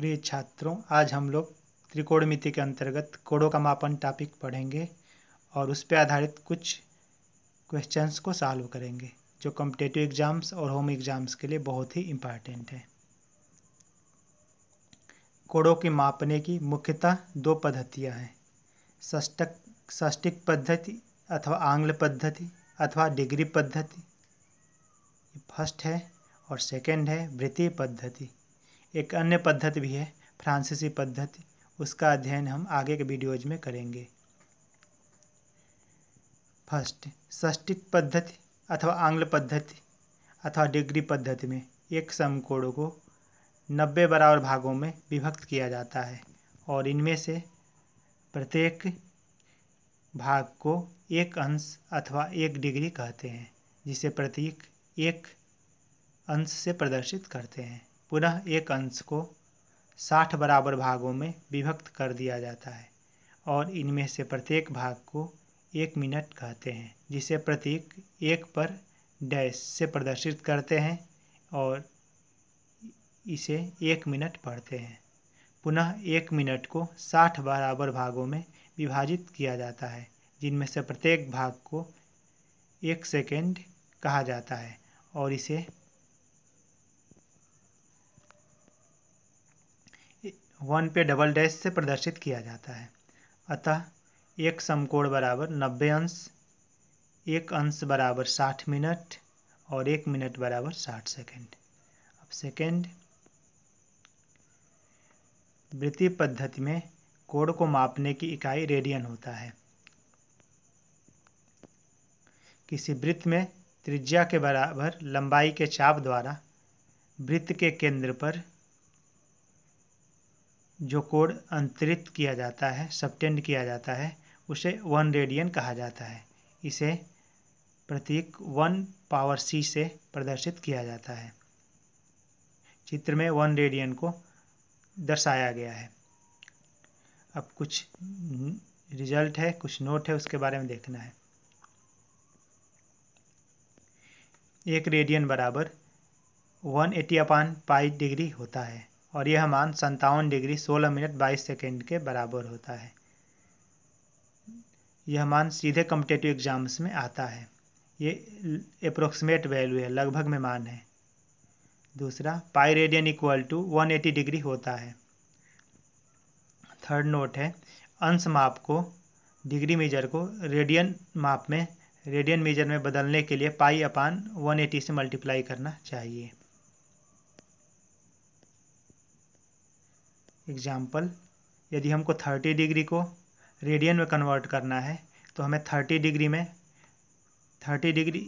प्रिय छात्रों आज हम लोग त्रिकोणमिति के अंतर्गत कोड़ों का मापन टॉपिक पढ़ेंगे और उस पर आधारित कुछ क्वेश्चंस को सॉल्व करेंगे जो कॉम्पिटेटिव एग्ज़ाम्स और होम एग्ज़ाम्स के लिए बहुत ही इम्पॉर्टेंट है कोड़ों के मापने की मुख्यतः दो पद्धतियाँ हैं सष्टक सष्टिक पद्धति अथवा आंग्ल पद्धति अथवा डिग्री पद्धति फर्स्ट है और सेकंड है वृत्तीय पद्धति एक अन्य पद्धति भी है फ्रांसीसी पद्धति उसका अध्ययन हम आगे के वीडियोज में करेंगे फर्स्ट सष्टिक पद्धति अथवा आंग्ल पद्धति अथवा डिग्री पद्धति में एक समकोणों को नब्बे बराबर भागों में विभक्त किया जाता है और इनमें से प्रत्येक भाग को एक अंश अथवा एक डिग्री कहते हैं जिसे प्रतीक एक अंश से प्रदर्शित करते हैं पुनः एक अंश को साठ बराबर भागों में विभक्त कर दिया जाता है और इनमें से प्रत्येक भाग को एक मिनट कहते हैं जिसे प्रतीक एक पर डैश से प्रदर्शित करते हैं और इसे एक मिनट पढ़ते हैं पुनः एक मिनट को साठ बराबर भागों में विभाजित किया जाता है जिनमें से प्रत्येक भाग को एक सेकेंड कहा जाता है और इसे वन पे डबल डैश से प्रदर्शित किया जाता है अतः एक समकोण बराबर नब्बे अंश एक अंश बराबर साठ मिनट और एक मिनट बराबर साठ सेकेंड अब सेकेंड वृत्तीय पद्धति में कोण को मापने की इकाई रेडियन होता है किसी वृत्त में त्रिज्या के बराबर लंबाई के चाप द्वारा वृत्त के केंद्र पर जो कोड अंतरित किया जाता है सबटेंड किया जाता है उसे वन रेडियन कहा जाता है इसे प्रतीक वन पावर सी से प्रदर्शित किया जाता है चित्र में वन रेडियन को दर्शाया गया है अब कुछ रिजल्ट है कुछ नोट है उसके बारे में देखना है एक रेडियन बराबर one eighty upon pi degree होता है और यह मान संतावन डिग्री सोलह मिनट बाईस सेकेंड के बराबर होता है यह मान सीधे कम्पिटेटिव एग्जाम्स में आता है ये अप्रोक्सीमेट वैल्यू है लगभग में मान है दूसरा pi radian equal to one eighty degree होता है थर्ड नोट है अंश माप को डिग्री मीजर को रेडियन माप में रेडियन मीजर में बदलने के लिए पाई अपान 180 से मल्टीप्लाई करना चाहिए एग्जाम्पल यदि हमको थर्टी डिग्री को रेडियन में कन्वर्ट करना है तो हमें थर्टी डिग्री में थर्टी डिग्री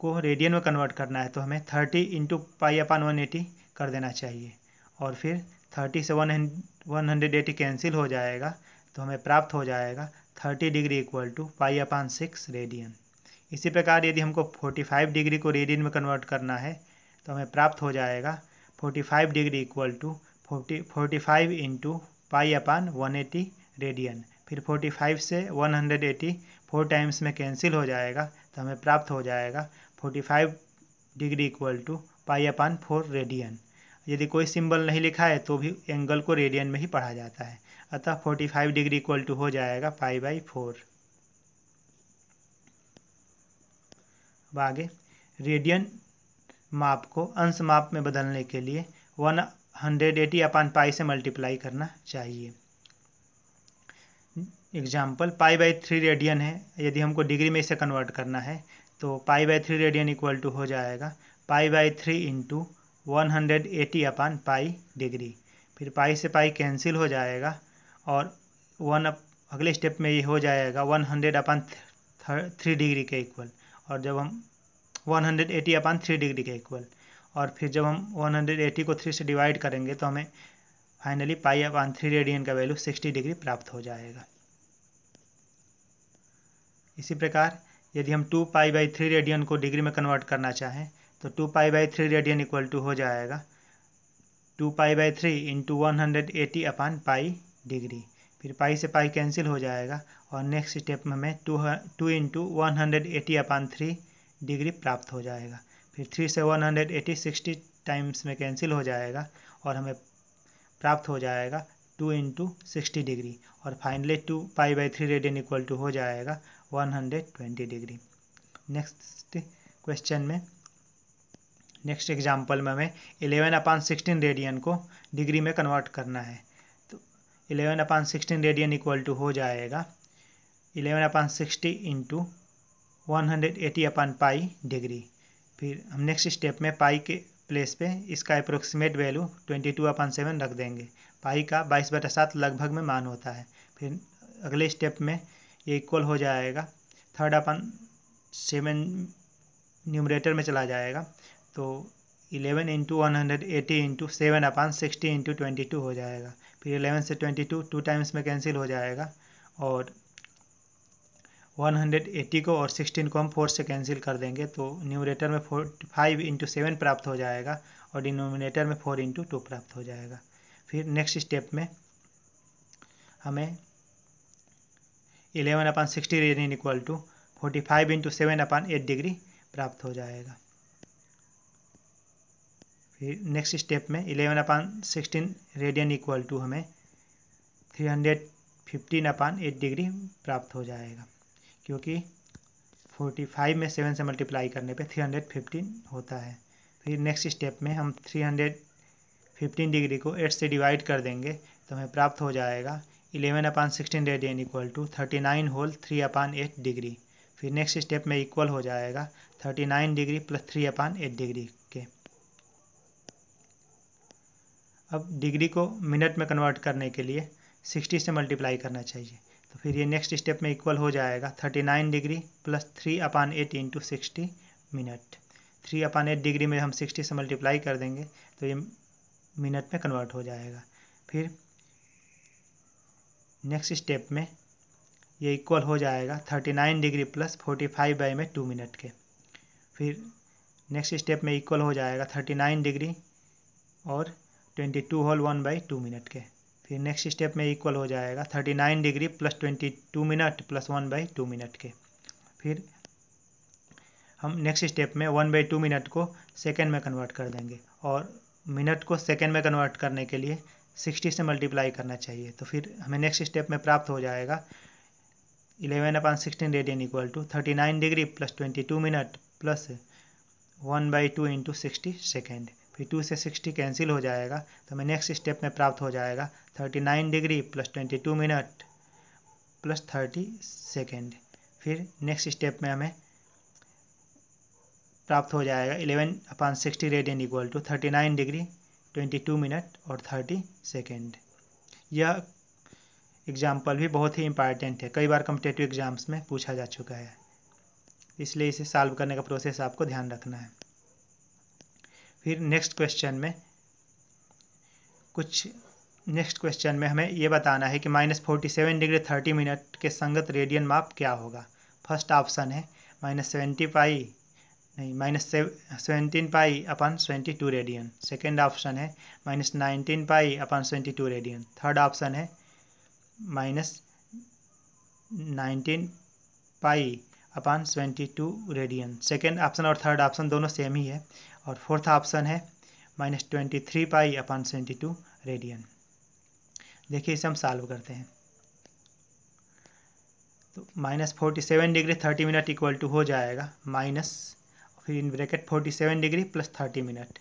को रेडियन में कन्वर्ट करना है तो हमें thirty into pi upon one eighty कर देना चाहिए और फिर थर्टी से one one hundred eighty cancel हो जाएगा तो हमें प्राप्त हो जाएगा thirty degree equal to pi upon six radian इसी प्रकार यदि हमको फोर्टी फाइव डिग्री को रेडियन में कन्वर्ट करना है तो हमें प्राप्त हो जाएगा forty five degree equal to forty forty five into pi upon one eighty radian फिर फोर्टी फाइव से one hundred eighty four times में कैंसिल हो जाएगा तो हमें प्राप्त हो जाएगा forty five degree equal to pi upon four radian यदि कोई सिंबल नहीं लिखा है तो भी एंगल को रेडियन में ही पढ़ा जाता है अतः forty five degree equal to हो जाएगा पाई बाई फोर अब आगे रेडियन माप को अंश माप में बदलने के लिए one hundred eighty upon pi से मल्टीप्लाई करना चाहिए example pi by three radian है यदि हमको डिग्री में इसे कन्वर्ट करना है तो pi by three radian equal to हो जाएगा pi by three into one hundred eighty upon pi degree फिर पाई से पाई कैंसिल हो जाएगा और वन अप अगले स्टेप में ये हो जाएगा one hundred upon three degree के इक्वल और जब हम one hundred eighty upon three degree के इक्वल और फिर जब हम 180 को 3 से डिवाइड करेंगे तो हमें finally pi upon three radian का वैल्यू 60 डिग्री प्राप्त हो जाएगा इसी प्रकार यदि हम two pi by three radian को डिग्री में कन्वर्ट करना चाहें तो two pi by three radian equal to हो जाएगा two pi by three into one hundred eighty upon pi degree फिर पाई से पाई कैंसिल हो जाएगा और नेक्स्ट स्टेप में हमें two two into one hundred eighty upon three degree प्राप्त हो जाएगा फिर थ्री से one hundred eighty sixty times में कैंसिल हो जाएगा और हमें प्राप्त हो जाएगा टू इंटू सिक्सटी डिग्री और finally two pi by three radian equal to हो जाएगा one hundred twenty degree next question में नेक्स्ट एग्जाम्पल में हमें इलेवन अपान सिक्सटीन रेडियन को डिग्री में कन्वर्ट करना है तो eleven upon sixteen radian equal to हो जाएगा eleven upon sixty into one hundred eighty upon pi degree फिर हम नेक्स्ट स्टेप में पाई के प्लेस पे इसका approximate value twenty two upon seven रख देंगे पाई का बाईस बटा सात लगभग में मान होता है फिर अगले स्टेप में ये इक्वल हो जाएगा थर्ड अपन सेवन न्यूमरेटर में चला जाएगा तो eleven into one hundred eighty into seven upon sixty into twenty two हो जाएगा फिर इलेवन से ट्वेंटी टू टू टाइम्स में कैंसिल हो जाएगा और 180 को और 16 को हम फोर से कैंसिल कर देंगे तो न्यूमरेटर में 45 फाइव इंटू सेवन प्राप्त हो जाएगा और डिनोमिनेटर में फोर इंटू टू प्राप्त हो जाएगा फिर नेक्स्ट स्टेप में हमें eleven upon sixty radian equal to forty five into seven upon eight degree प्राप्त हो जाएगा फिर नेक्स्ट स्टेप में eleven upon sixteen radian equal to हमें three hundred fifteen upon eight degree प्राप्त हो जाएगा क्योंकि 45 में 7 से मल्टीप्लाई करने पे 315 होता है फिर नेक्स्ट स्टेप में हम 315 डिग्री को 8 से डिवाइड कर देंगे तो हमें प्राप्त हो जाएगा 11 upon sixteen radian equal to thirty nine whole three upon eight degree फिर नेक्स्ट स्टेप में इक्वल हो जाएगा thirty nine degree plus three upon eight degree के अब डिग्री को मिनट में कन्वर्ट करने के लिए सिक्सटी से मल्टीप्लाई करना चाहिए तो फिर ये नेक्स्ट स्टेप में इक्वल हो जाएगा thirty nine degree plus three upon eight into sixty minute three upon eight degree में हम सिक्सटी से मल्टीप्लाई कर देंगे तो ये मिनट में कन्वर्ट हो जाएगा फिर नेक्स्ट स्टेप में ये इक्वल हो जाएगा thirty nine degree plus forty five by में टू मिनट के फिर नेक्स्ट स्टेप में इक्वल हो जाएगा थर्टी नाइन डिग्री और twenty two whole one by two minute के फिर नेक्स्ट स्टेप में इक्वल हो जाएगा thirty nine degree plus twenty two minute plus one by two minute के फिर हम नेक्स्ट स्टेप में वन बाई टू मिनट को सेकेंड में कन्वर्ट कर देंगे और मिनट को सेकेंड में कन्वर्ट करने के लिए सिक्सटी से मल्टीप्लाई करना चाहिए तो फिर हमें नेक्स्ट स्टेप में प्राप्त हो जाएगा eleven upon sixteen radian equal to thirty nine degree plus twenty two minute plus one by two into sixty second फिर टू से सिक्सटी कैंसिल हो जाएगा तो हमें नेक्स्ट स्टेप में प्राप्त हो जाएगा thirty nine degree plus twenty two minute plus thirty second फिर नेक्स्ट स्टेप में हमें प्राप्त हो जाएगा eleven upon sixty radian equal to thirty nine degree twenty two minute और थर्टी सेकेंड यह एग्जाम्पल भी बहुत ही इंपॉर्टेंट है कई बार कम्पिटेटिव एग्जाम्स में पूछा जा चुका है इसलिए इसे सॉल्व करने का प्रोसेस आपको ध्यान रखना है फिर नेक्स्ट क्वेश्चन में कुछ नेक्स्ट क्वेश्चन में हमें ये बताना है कि minus forty seven degree thirty minute के संगत रेडियन माप क्या होगा फर्स्ट ऑप्शन है माइनस सेवेंटी पाई नहीं minus seventeen pi upon seventy two radian second option है minus nineteen pi upon seventy two radian third option है minus nineteen pi upon seventy two radian second option और third option दोनों same ही है और fourth option है minus twenty three pi upon seventy two radian देखिए इसे हम सॉल्व करते हैं तो minus forty seven degree thirty minute equal to हो जाएगा माइनस फिर in bracket forty seven degree plus thirty minute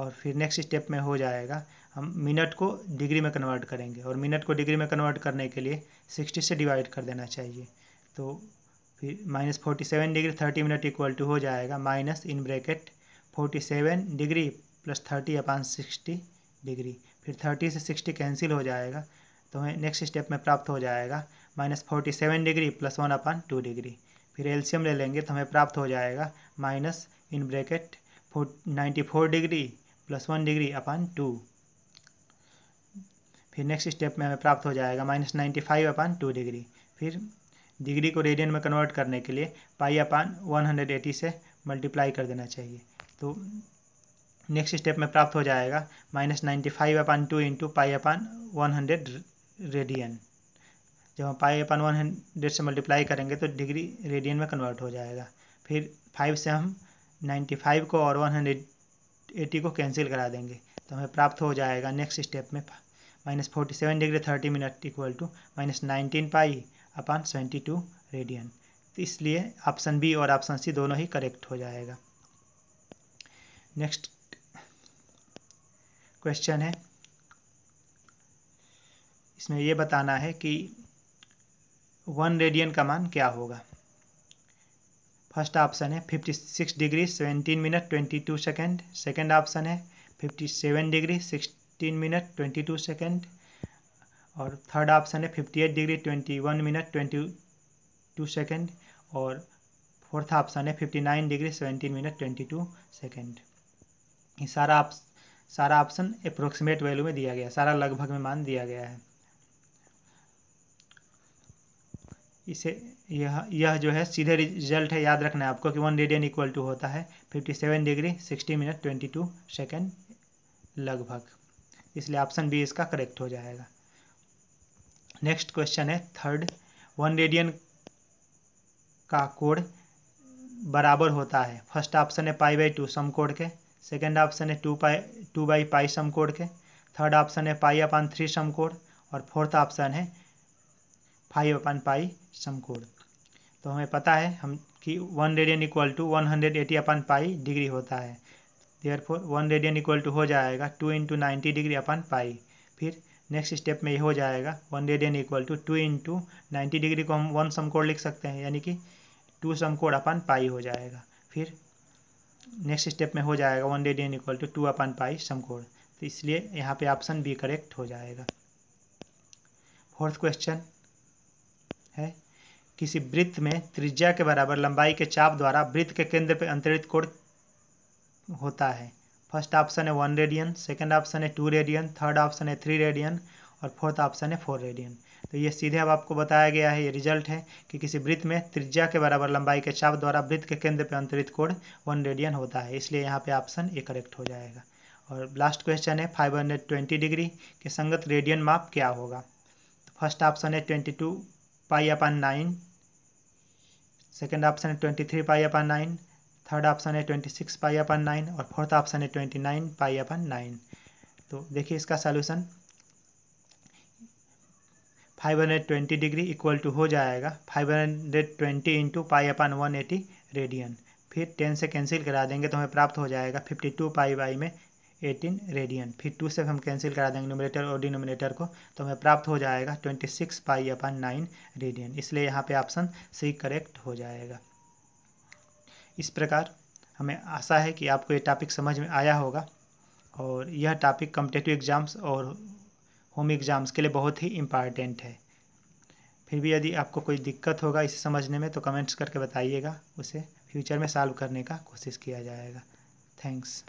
और फिर नेक्स्ट स्टेप में हो जाएगा हम मिनट को डिग्री में कन्वर्ट करेंगे और मिनट को डिग्री में कन्वर्ट करने के लिए सिक्सटी से डिवाइड कर देना चाहिए तो फिर minus forty seven degree thirty minute equal to हो जाएगा minus in bracket forty seven degree plus thirty upon sixty degree फिर थर्टी से सिक्सटी कैंसिल हो जाएगा तो हमें नेक्स्ट स्टेप में प्राप्त हो जाएगा minus forty seven degree plus one upon two degree फिर एल्शियम ले लेंगे तो हमें प्राप्त हो जाएगा minus in bracket ninety four degree plus one degree upon two फिर नेक्स्ट स्टेप में हमें प्राप्त हो जाएगा minus ninety five upon two degree फिर डिग्री को रेडियन में कन्वर्ट करने के लिए pi upon one hundred eighty से मल्टीप्लाई कर देना चाहिए तो नेक्स्ट स्टेप में प्राप्त हो जाएगा minus ninety five upon two into pi upon one hundred radian जब हम पाई अपान वन हंड्रेड से मल्टीप्लाई करेंगे तो डिग्री रेडियन में कन्वर्ट हो जाएगा फिर फाइव से हम नाइन्टी फाइव को और वन हंड्रेड एटी को कैंसिल करा देंगे तो हमें प्राप्त हो जाएगा नेक्स्ट स्टेप में minus forty seven degree thirty minute equal to minus nineteen pi upon seventy two radian तो इसलिए ऑप्शन बी और ऑप्शन सी दोनों ही करेक्ट हो जाएगा नेक्स्ट क्वेश्चन है इसमें यह बताना है कि वन रेडियन का मान क्या होगा फर्स्ट ऑप्शन है fifty six degree seventeen minute twenty two second second option है fifty seven degree sixteen minute twenty two second और थर्ड ऑप्शन है fifty eight degree twenty one minute twenty two second और fourth option है fifty nine degree seventeen minute twenty two second ये सारा आप सारा option approximate value में दिया गया सारा लगभग में मान दिया गया है इसे यह यह जो है सीधे रिजल्ट है याद रखना है आपको कि वन रेडियन इक्वल टू होता है fifty seven degree sixty minute twenty two second लगभग इसलिए ऑप्शन बी इसका करेक्ट हो जाएगा नेक्स्ट क्वेश्चन है थर्ड वन रेडियन का कोड बराबर होता है फर्स्ट ऑप्शन है पाई बाई टू सम कोड के सेकेंड ऑप्शन है two pi two by pi समकोण के थर्ड ऑप्शन है पाई अपान थ्री समकोण और फोर्थ ऑप्शन है फाइव अपान पाई समकोण तो हमें पता है हम कि one radian equal to one hundred eighty upon pi degree होता है therefore one radian equal to हो जाएगा two into ninety degree upon pi फिर नेक्स्ट स्टेप में ये हो जाएगा one radian equal to two into ninety degree को हम वन समकोण लिख सकते हैं यानी कि टू समकोण अपान पाई हो जाएगा फिर नेक्स्ट स्टेप में हो जाएगा वन रेडियन एन equal to two upon pi समकोण तो इसलिए यहाँ पे ऑप्शन बी करेक्ट हो जाएगा फोर्थ क्वेश्चन है किसी वृत्त में त्रिज्या के बराबर लंबाई के चाप द्वारा वृत्त के केंद्र पर अंतरित कोण होता है फर्स्ट ऑप्शन है वन रेडियन सेकेंड ऑप्शन है टू रेडियन थर्ड ऑप्शन है थ्री रेडियन और फोर्थ ऑप्शन है फोर रेडियन तो ये सीधे अब आपको बताया गया है ये रिजल्ट है कि किसी वृत्त में त्रिज्या के बराबर लंबाई के चाप द्वारा वृत्त के केंद्र पर अंतरित कोण वन रेडियन होता है इसलिए यहाँ पे ऑप्शन ए करेक्ट हो जाएगा और लास्ट क्वेश्चन है 520 डिग्री के संगत रेडियन माप क्या होगा तो फर्स्ट ऑप्शन है twenty two pi upon nine second option है twenty three pi upon nine third option है twenty six pi upon nine और फोर्थ ऑप्शन है twenty nine pi upon nine तो देखिए इसका सोल्यूशन 520 डिग्री इक्वल टू हो जाएगा 520 hundred twenty into pi upon one radian फिर 10 से कैंसिल करा देंगे तो हमें प्राप्त हो जाएगा 52 टू पाई बाई में 18 रेडियन फिर 2 से हम कैंसिल करा देंगे नोमिनेटर और डिनोमिनेटर को तो हमें प्राप्त हो जाएगा 26 पाई अपन नाइन रेडियन इसलिए यहाँ पे ऑप्शन सी करेक्ट हो जाएगा इस प्रकार हमें आशा है कि आपको ये टॉपिक समझ में आया होगा और यह टॉपिक कम्पिटेटिव एग्जाम्स और होम एग्ज़ाम्स के लिए बहुत ही इम्पॉर्टेंट है फिर भी यदि आपको कोई दिक्कत होगा इसे समझने में तो कमेंट्स करके बताइएगा उसे फ्यूचर में सॉल्व करने का कोशिश किया जाएगा थैंक्स